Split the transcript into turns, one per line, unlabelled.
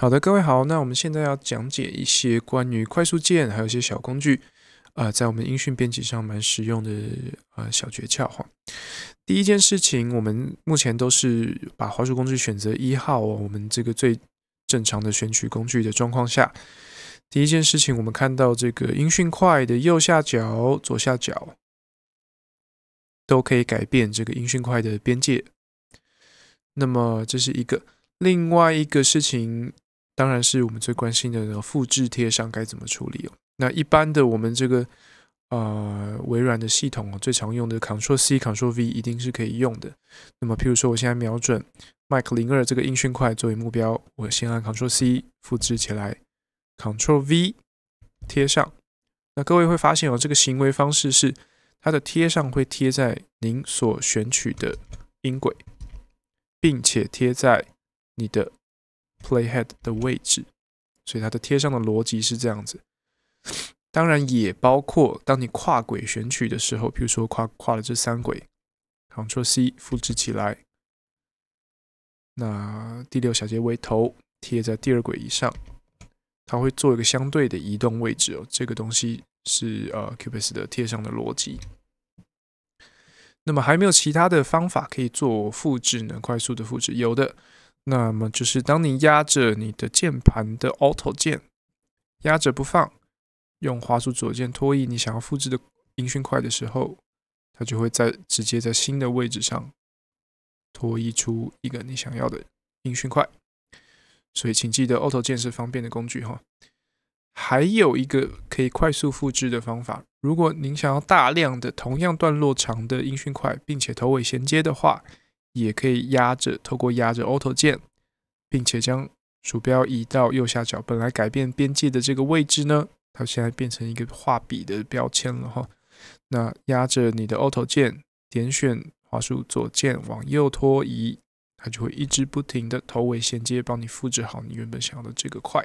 好的，各位好，那我们现在要讲解一些关于快速键，还有一些小工具，啊，在我们音讯编辑上蛮实用的啊小诀窍哈。第一件事情，我们目前都是把滑鼠工具选择一号，我们这个最正常的选取工具的状况下，第一件事情，我们看到这个音讯块的右下角、左下角都可以改变这个音讯块的边界。那么这是一个，另外一个事情。当然是我们最关心的那个复制贴上该怎么处理哦。那一般的我们这个呃微软的系统哦，最常用的 c t r l C c t r l V 一定是可以用的。那么，譬如说我现在瞄准麦克零二这个音讯块作为目标，我先按 c t r l C 复制起来 c t r l V 贴上。那各位会发现哦，这个行为方式是它的贴上会贴在您所选取的音轨，并且贴在你的。Playhead 的位置，所以它的贴上的逻辑是这样子。当然也包括当你跨轨选取的时候，比如说跨跨了这三轨，Ctrl+C 复制起来，那第六小节为头贴在第二轨以上，它会做一个相对的移动位置哦。这个东西是呃 q b a s 的贴上的逻辑。那么还没有其他的方法可以做复制呢？快速的复制有的。那么就是当你压着你的键盘的 Alt 键，压着不放，用滑鼠左键拖移你想要复制的音讯块的时候，它就会在直接在新的位置上拖移出一个你想要的音讯块。所以请记得 Alt 键是方便的工具哈。还有一个可以快速复制的方法，如果您想要大量的同样段落长的音讯块，并且头尾衔接的话。也可以压着，透过压着 Auto 键，并且将鼠标移到右下角，本来改变边界的这个位置呢，它现在变成一个画笔的标签了哈。那压着你的 Auto 键，点选滑鼠左键往右拖移，它就会一直不停的头尾衔接，帮你复制好你原本想要的这个块。